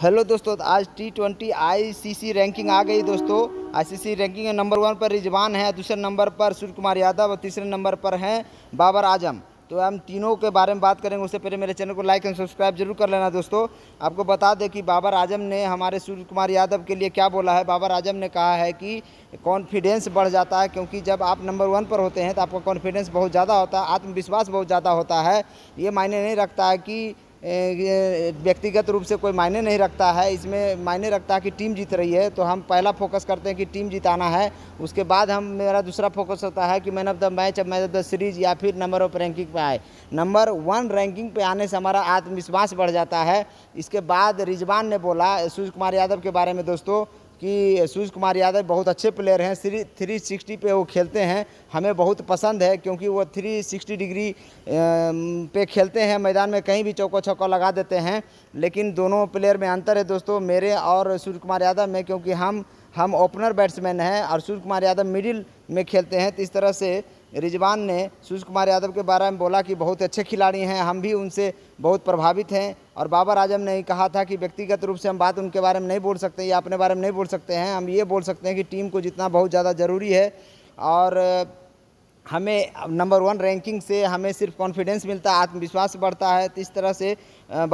hello दोस्तों आज T twenty I ranking आ गई दोस्तों आईसीसी रैंकिंग में नंबर वन पर रिजवान है दूसरे नंबर पर सूर्य कुमार यादव और तीसरे नंबर पर हैं बाबर आजम तो हम तीनों के बारे में बात करेंगे उससे पहले मेरे चैनल को लाइक एंड सब्सक्राइब जरूर कर लेना दोस्तों आपको बता दें कि बाबर आजम ने हमारे सूर्य कुमार यादव के लिए क्या बोला है बाबर आजम ने कहा है कि कॉन्फिडेंस बढ़ जाता है क्योंकि जब आप नंबर वन पर होते हैं तो आपका कॉन्फिडेंस बहुत ज़्यादा होता है आत्मविश्वास बहुत ज़्यादा होता है ये मायने नहीं रखता है कि व्यक्तिगत रूप से कोई मायने नहीं रखता है इसमें मायने रखता है कि टीम जीत रही है तो हम पहला फोकस करते हैं कि टीम जिताना है उसके बाद हम मेरा दूसरा फोकस होता है कि man of the match man of the series या फिर नंबर ऑफ रैंकिंग पे आए नंबर वन रैंकिंग पे आने से हमारा आत्मविश्वास बढ़ जाता है इसके बाद रिजवान ने बोला सूर्य कुमार यादव के बारे में दोस्तों कि सूर्य कुमार यादव बहुत अच्छे प्लेयर हैं थ्री थ्री सिक्सटी पे वो खेलते हैं हमें बहुत पसंद है क्योंकि वो थ्री सिक्सटी डिग्री पे खेलते हैं मैदान में कहीं भी चौको छक्का लगा देते हैं लेकिन दोनों प्लेयर में अंतर है दोस्तों मेरे और सूर्य कुमार यादव में क्योंकि हम हम ओपनर बैट्समैन हैं और सूर्य कुमार यादव मिडिल में खेलते हैं तो इस तरह से रिजवान ने सूर्य कुमार यादव के बारे में बोला कि बहुत अच्छे खिलाड़ी हैं हम भी उनसे बहुत प्रभावित हैं और बाबर आजम ने कहा था कि व्यक्तिगत रूप से हम बात उनके बारे में नहीं बोल सकते या अपने बारे में नहीं बोल सकते हैं हम ये बोल सकते हैं कि टीम को जितना बहुत ज़्यादा ज़रूरी है और हमें नंबर वन रैंकिंग से हमें सिर्फ कॉन्फिडेंस मिलता है आत्मविश्वास बढ़ता है तो इस तरह से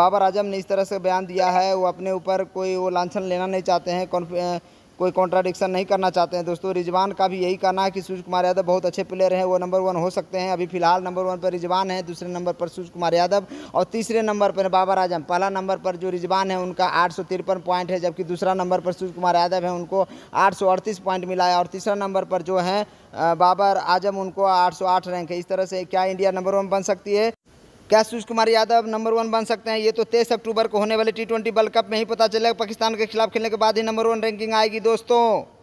बाबर आजम ने इस तरह से बयान दिया है वो अपने ऊपर कोई वो लांछन लेना नहीं चाहते हैं कोई कॉन्ट्राडिक्शन नहीं करना चाहते हैं दोस्तों रिजवान का भी यही कहना है कि सूर्य कुमार यादव बहुत अच्छे प्लेयर हैं वो नंबर वन हो सकते हैं अभी फिलहाल नंबर वन पर रिजवान है दूसरे नंबर पर सूर्य कुमार यादव और तीसरे नंबर पर बाबर आजम पहला नंबर पर जो रिजवान है उनका आठ पॉइंट है जबकि दूसरा नंबर पर सूर्य कुमार यादव है उनको आठ पॉइंट मिला है और तीसरा नंबर पर जो है बाबर आजम उनको आठ रैंक है इस तरह से क्या इंडिया नंबर वन बन सकती है क्या Suryakumar Yadav number one बन सकते हैं ये तो तेईस अक्टूबर को होने वाले टी ट्वेंटी वर्ल्ड कप में ही पता चलेगा पाकिस्तान के खिलाफ खेलने के बाद ही नंबर वन रैंकिंग आएगी दोस्तों